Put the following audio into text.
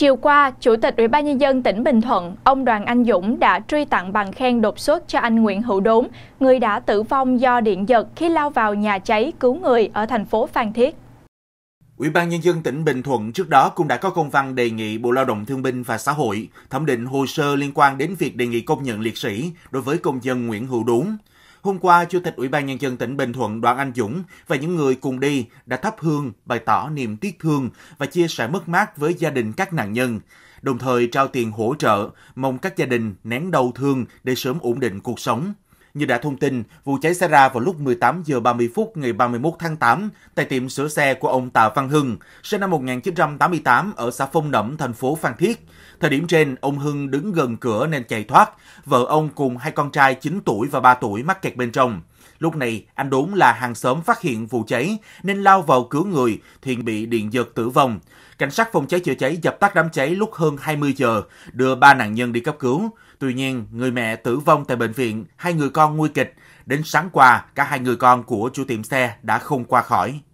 Chiều qua, Chủ tịch Ủy ban Nhân dân tỉnh Bình Thuận, ông Đoàn Anh Dũng đã truy tặng bằng khen đột xuất cho anh Nguyễn Hữu Đốn, người đã tử vong do điện giật khi lao vào nhà cháy cứu người ở thành phố Phan Thiết. Ủy ban Nhân dân tỉnh Bình Thuận trước đó cũng đã có công văn đề nghị Bộ Lao động Thương binh và Xã hội thẩm định hồ sơ liên quan đến việc đề nghị công nhận liệt sĩ đối với công dân Nguyễn Hữu Đốn. Hôm qua, Chủ tịch Ủy ban Nhân dân tỉnh Bình Thuận Đoàn Anh Dũng và những người cùng đi đã thắp hương, bày tỏ niềm tiếc thương và chia sẻ mất mát với gia đình các nạn nhân, đồng thời trao tiền hỗ trợ, mong các gia đình nén đau thương để sớm ổn định cuộc sống. Như đã thông tin, vụ cháy xảy ra vào lúc 18 giờ 30 phút ngày 31 tháng 8 tại tiệm sửa xe của ông Tạ Văn Hưng, sinh năm 1988 ở xã Phong Nậm, thành phố Phan Thiết. Thời điểm trên, ông Hưng đứng gần cửa nên chạy thoát, vợ ông cùng hai con trai 9 tuổi và 3 tuổi mắc kẹt bên trong. Lúc này, anh Đốn là hàng xóm phát hiện vụ cháy nên lao vào cứu người thì bị điện giật tử vong. Cảnh sát phòng cháy chữa cháy dập tắt đám cháy lúc hơn 20 giờ, đưa ba nạn nhân đi cấp cứu. Tuy nhiên, người mẹ tử vong tại bệnh viện, hai người con nguy kịch. Đến sáng qua, cả hai người con của chủ tiệm xe đã không qua khỏi.